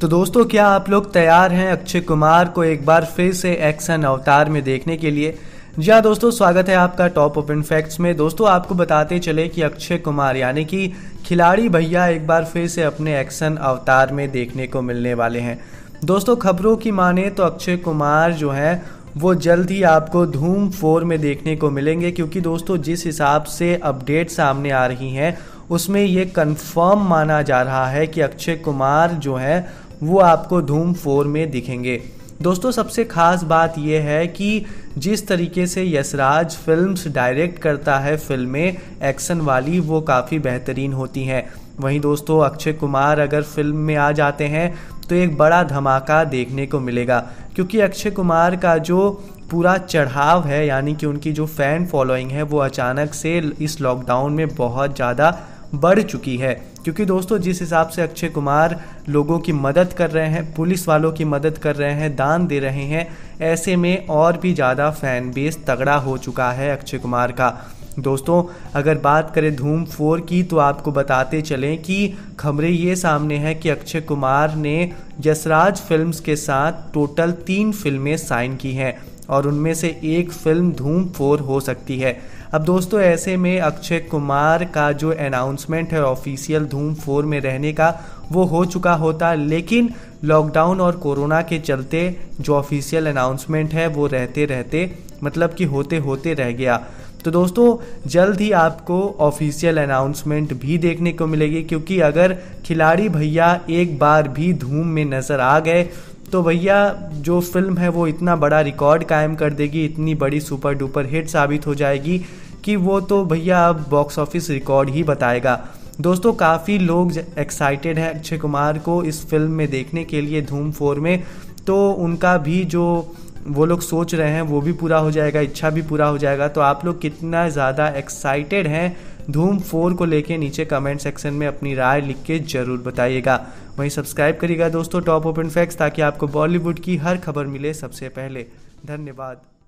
तो दोस्तों क्या आप लोग तैयार हैं अक्षय कुमार को एक बार फिर से एक्शन अवतार में देखने के लिए जी हाँ दोस्तों स्वागत है आपका टॉप ओपन फैक्ट्स में दोस्तों आपको बताते चले कि अक्षय कुमार यानी कि खिलाड़ी भैया एक बार फिर से अपने एक्शन अवतार में देखने को मिलने वाले हैं दोस्तों खबरों की माने तो अक्षय कुमार जो हैं वो जल्द ही आपको धूम फोर में देखने को मिलेंगे क्योंकि दोस्तों जिस हिसाब से अपडेट सामने आ रही हैं उसमें ये कंफर्म माना जा रहा है कि अक्षय कुमार जो है वो आपको धूम फोर में दिखेंगे दोस्तों सबसे ख़ास बात यह है कि जिस तरीके से यशराज फिल्म्स डायरेक्ट करता है फिल्में एक्शन वाली वो काफ़ी बेहतरीन होती हैं वहीं दोस्तों अक्षय कुमार अगर फिल्म में आ जाते हैं तो एक बड़ा धमाका देखने को मिलेगा क्योंकि अक्षय कुमार का जो पूरा चढ़ाव है यानी कि उनकी जो फ़ैन फॉलोइंग है वो अचानक से इस लॉकडाउन में बहुत ज़्यादा बढ़ चुकी है क्योंकि दोस्तों जिस हिसाब से अक्षय कुमार लोगों की मदद कर रहे हैं पुलिस वालों की मदद कर रहे हैं दान दे रहे हैं ऐसे में और भी ज़्यादा फैन बेस तगड़ा हो चुका है अक्षय कुमार का दोस्तों अगर बात करें धूम फोर की तो आपको बताते चलें कि खबरें ये सामने हैं कि अक्षय कुमार ने यसराज फिल्म्स के साथ टोटल तीन फिल्में साइन की हैं और उनमें से एक फिल्म धूम फोर हो सकती है अब दोस्तों ऐसे में अक्षय कुमार का जो अनाउंसमेंट है ऑफिशियल धूम फोर में रहने का वो हो चुका होता लेकिन लॉकडाउन और कोरोना के चलते जो ऑफिशियल अनाउंसमेंट है वो रहते रहते मतलब कि होते होते रह गया तो दोस्तों जल्द ही आपको ऑफिशियल अनाउंसमेंट भी देखने को मिलेगी क्योंकि अगर खिलाड़ी भैया एक बार भी धूम में नज़र आ गए तो भैया जो फिल्म है वो इतना बड़ा रिकॉर्ड कायम कर देगी इतनी बड़ी सुपर डुपर हिट साबित हो जाएगी कि वो तो भैया अब बॉक्स ऑफिस रिकॉर्ड ही बताएगा दोस्तों काफ़ी लोग एक्साइटेड हैं अक्षय कुमार को इस फिल्म में देखने के लिए धूम फोर में तो उनका भी जो वो लोग सोच रहे हैं वो भी पूरा हो जाएगा इच्छा भी पूरा हो जाएगा तो आप लोग कितना ज़्यादा एक्साइटेड हैं धूम फोर को लेके नीचे कमेंट सेक्शन में अपनी राय लिख के जरूर बताइएगा वहीं सब्सक्राइब करिएगा दोस्तों टॉप ओपन फैक्ट्स ताकि आपको बॉलीवुड की हर खबर मिले सबसे पहले धन्यवाद